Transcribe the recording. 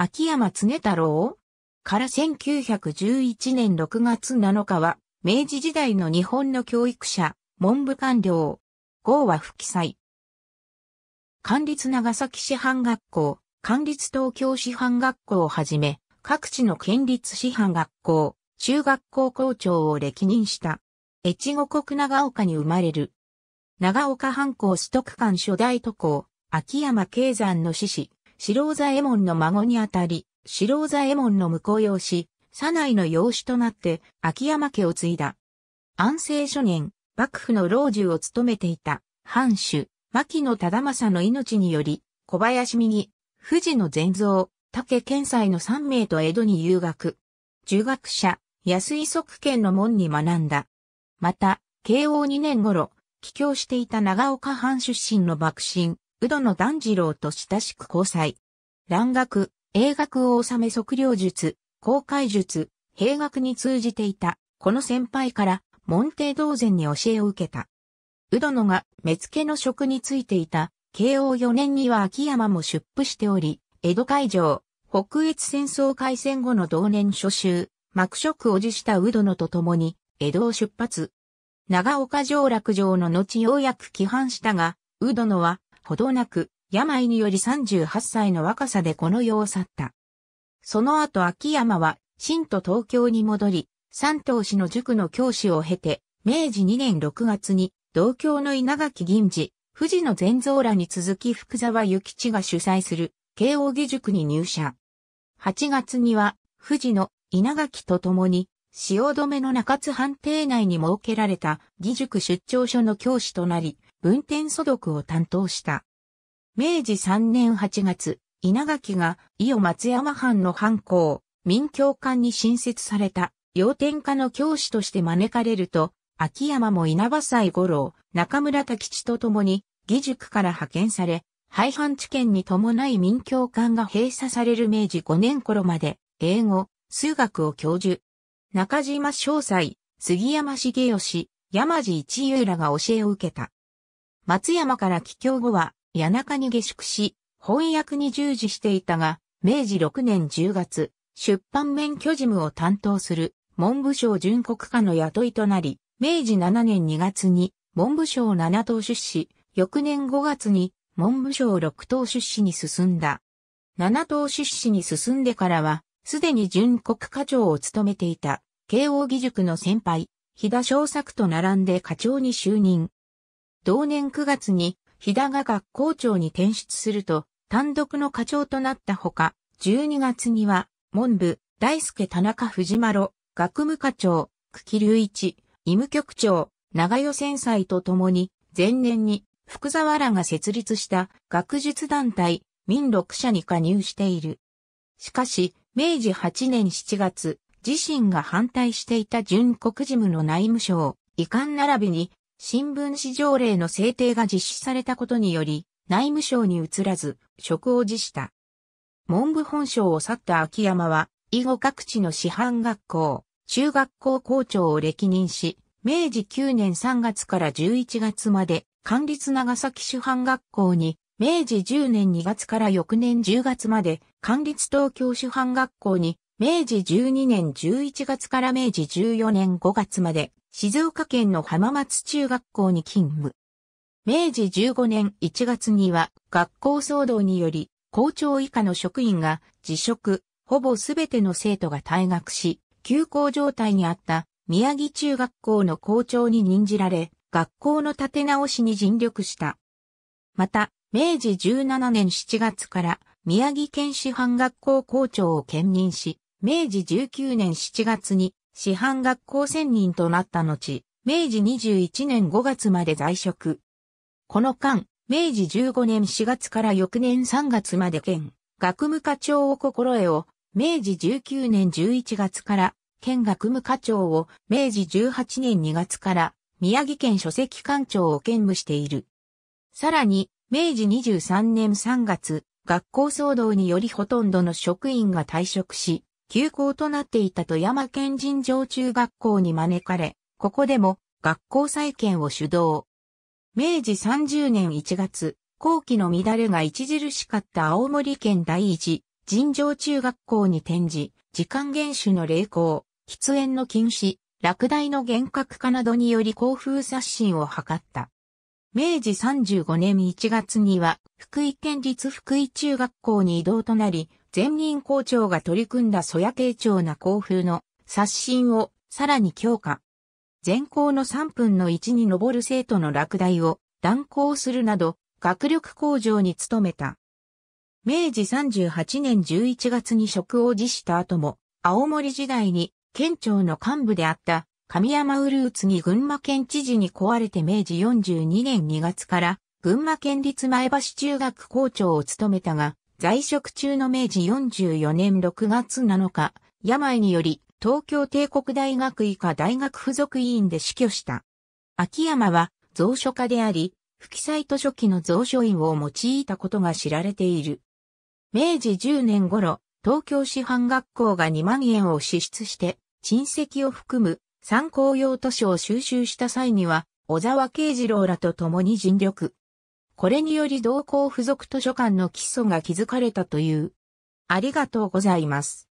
秋山常太郎から1911年6月7日は、明治時代の日本の教育者、文部官僚、号は不記載。官立長崎師範学校、官立東京師範学校をはじめ、各地の県立師範学校、中学校校長を歴任した。越後国長岡に生まれる。長岡藩校取得館初代都校、秋山慶山の志士、白左衛門の孫にあたり、白左衛門の婿養子、左内の養子となって秋山家を継いだ。安政初年、幕府の老中を務めていた藩主、牧野忠政の命により、小林右、富士の善蔵、竹健斎の三名と江戸に遊学。儒学者、安井則賢の門に学んだ。また、慶応2年頃、帰郷していた長岡藩出身の幕臣、宇戸の團次郎と親しく交際。蘭学、英学を治め測量術、公開術、兵学に通じていた、この先輩から、門弟同然に教えを受けた。宇戸のが目付の職についていた、慶応4年には秋山も出府しており、江戸会場、北越戦争開戦後の同年初秋、幕職を辞した宇戸のと共に、江戸を出発。長岡城落城の後ようやく帰還したが、宇戸のはほどなく、病により38歳の若さでこの世を去った。その後秋山は、新都東京に戻り、三島市の塾の教師を経て、明治2年6月に、同郷の稲垣銀次、富士の善蔵らに続き福沢諭吉が主催する、慶応義塾に入社。8月には、富士の稲垣と共に、汐留の中津藩邸内に設けられた義塾出張所の教師となり、文典素読を担当した。明治3年8月、稲垣が伊予松山藩の藩校、民教館に新設された、要天科の教師として招かれると、秋山も稲葉祭五郎、中村太吉と共に、義塾から派遣され、廃藩置県に伴い民教館が閉鎖される明治5年頃まで、英語、数学を教授。中島正斎、杉山茂吉、山地一遊らが教えを受けた。松山から帰郷後は、谷中に下宿し、翻訳に従事していたが、明治6年10月、出版免許事務を担当する文部省巡国課の雇いとなり、明治7年2月に文部省7等出資、翌年5月に文部省6等出資に進んだ。7等出資に進んでからは、すでに巡国課長を務めていた、慶応義塾の先輩、日田昌作と並んで課長に就任。同年9月に、日田が学校長に転出すると、単独の課長となったほか、12月には、文部、大輔田中藤丸、学務課長、久喜隆一、医務局長、長与先祭とともに、前年に、福沢らが設立した学術団体、民六社に加入している。しかし、明治8年7月、自身が反対していた純国事務の内務省、遺憾並びに新聞紙条例の制定が実施されたことにより、内務省に移らず、職を辞した。文部本省を去った秋山は、以後各地の師範学校、中学校校長を歴任し、明治9年3月から11月まで、官立長崎師範学校に、明治10年2月から翌年10月まで、官立東京師範学校に、明治12年11月から明治14年5月まで、静岡県の浜松中学校に勤務。明治15年1月には学校騒動により校長以下の職員が辞職、ほぼすべての生徒が退学し、休校状態にあった宮城中学校の校長に任じられ、学校の立て直しに尽力した。また、明治17年7月から宮城県師範学校校長を兼任し、明治19年7月に師範学校専任となった後、明治21年5月まで在職。この間、明治15年4月から翌年3月まで県、学務課長を心得を、明治19年11月から、県学務課長を、明治18年2月から、宮城県書籍館長を兼務している。さらに、明治23年3月、学校騒動によりほとんどの職員が退職し、休校となっていた富山県人上中学校に招かれ、ここでも学校再建を主導。明治30年1月、後期の乱れが著しかった青森県第一、人情中学校に転じ、時間厳守の励行、喫煙の禁止、落第の厳格化などにより校風刷新を図った。明治35年1月には、福井県立福井中学校に移動となり、前任校長が取り組んだ蘇野慶長な校風の刷新をさらに強化。全校の3分の1に上る生徒の落第を断行するなど、学力向上に努めた。明治38年11月に職を辞した後も、青森時代に県庁の幹部であった神山ウルーツに群馬県知事に壊れて明治42年2月から群馬県立前橋中学校長を務めたが、在職中の明治44年6月7日、病により東京帝国大学医科大学附属委員で死去した。秋山は蔵書家であり、副祭図書記の蔵書院を用いたことが知られている。明治10年頃、東京師範学校が2万円を支出して、親戚を含む参考用図書を収集した際には、小沢慶次郎らと共に尽力。これにより同校付属図書館の基礎が築かれたという。ありがとうございます。